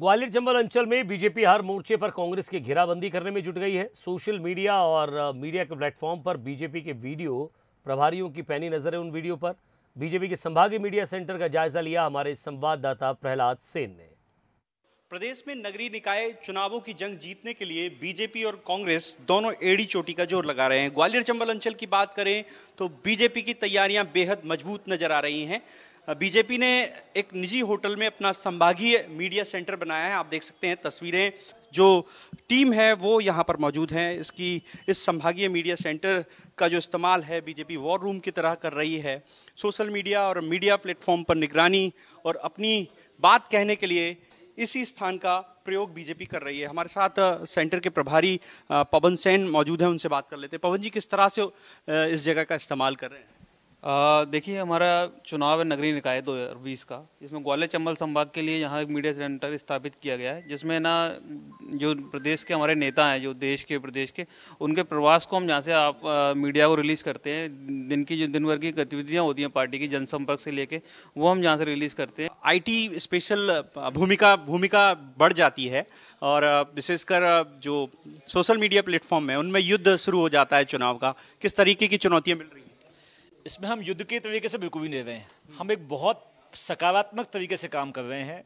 ग्वालियर चंबल अंचल में बीजेपी हर मोर्चे पर कांग्रेस की घेराबंदी करने में जुट गई है सोशल मीडिया और मीडिया के प्लेटफॉर्म पर बीजेपी के वीडियो प्रभारियों की पैनी नजर है उन वीडियो पर बीजेपी के संभागीय मीडिया सेंटर का जायजा लिया हमारे संवाददाता प्रहलाद सेन ने प्रदेश में नगरीय निकाय चुनावों की जंग जीतने के लिए बीजेपी और कांग्रेस दोनों एड़ी चोटी का जोर लगा रहे हैं ग्वालियर चंबल अंचल की बात करें तो बीजेपी की तैयारियां बेहद मजबूत नजर आ रही हैं बीजेपी ने एक निजी होटल में अपना संभागीय मीडिया सेंटर बनाया है आप देख सकते हैं तस्वीरें जो टीम है वो यहाँ पर मौजूद है इसकी इस संभागीय मीडिया सेंटर का जो इस्तेमाल है बीजेपी वॉर रूम की तरह कर रही है सोशल मीडिया और मीडिया प्लेटफॉर्म पर निगरानी और अपनी बात कहने के लिए इसी स्थान का प्रयोग बीजेपी कर रही है हमारे साथ सेंटर के प्रभारी पवन सेन मौजूद हैं उनसे बात कर लेते हैं पवन जी किस तरह से इस जगह का इस्तेमाल कर रहे हैं देखिए हमारा चुनाव है नगरीय निकाय दो हज़ार बीस का जिसमें ग्वालियर चंबल संभाग के लिए यहाँ एक मीडिया सेंटर स्थापित किया गया है जिसमें ना जो प्रदेश के हमारे नेता हैं जो देश के प्रदेश के उनके प्रवास को हम जहाँ से आप आ, मीडिया को रिलीज़ करते हैं दिन की जो दिन भर की गतिविधियाँ होती हैं पार्टी की जनसंपर्क से लेके वो हम यहाँ से रिलीज़ करते हैं आईटी स्पेशल भूमिका भूमिका बढ़ जाती है और विशेषकर जो सोशल मीडिया प्लेटफॉर्म है उनमें युद्ध शुरू हो जाता है चुनाव का किस तरीके की चुनौतियाँ मिल रही हैं इसमें हम युद्ध के तरीके से बिल्कुल भी नहीं रहे हैं हम एक बहुत सकारात्मक तरीके से काम कर रहे हैं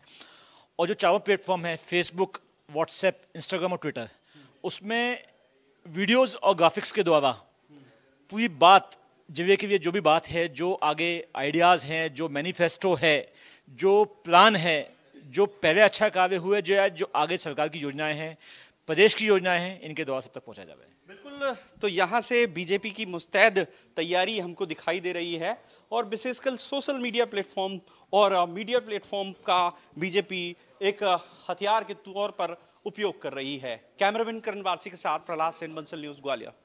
और जो चारों प्लेटफॉर्म है फेसबुक व्हाट्सएप इंस्टाग्राम और ट्विटर उसमें वीडियोस और ग्राफिक्स के द्वारा पूरी बात जिवे की जो भी बात है जो आगे आइडियाज़ हैं जो मैनिफेस्टो है जो प्लान है जो पहले अच्छा कार्य हुए जो जो आगे सरकार की योजनाएं हैं प्रदेश की योजनाएं हैं इनके द्वारा सब तक पहुंचाया जाए बिल्कुल तो यहाँ से बीजेपी की मुस्तैद तैयारी हमको दिखाई दे रही है और विशेषकर सोशल मीडिया प्लेटफॉर्म और मीडिया प्लेटफॉर्म का बीजेपी एक हथियार के तौर पर उपयोग कर रही है कैमरामैन करण वारसी के साथ प्रहलाद सेन बंसल न्यूज ग्वालियर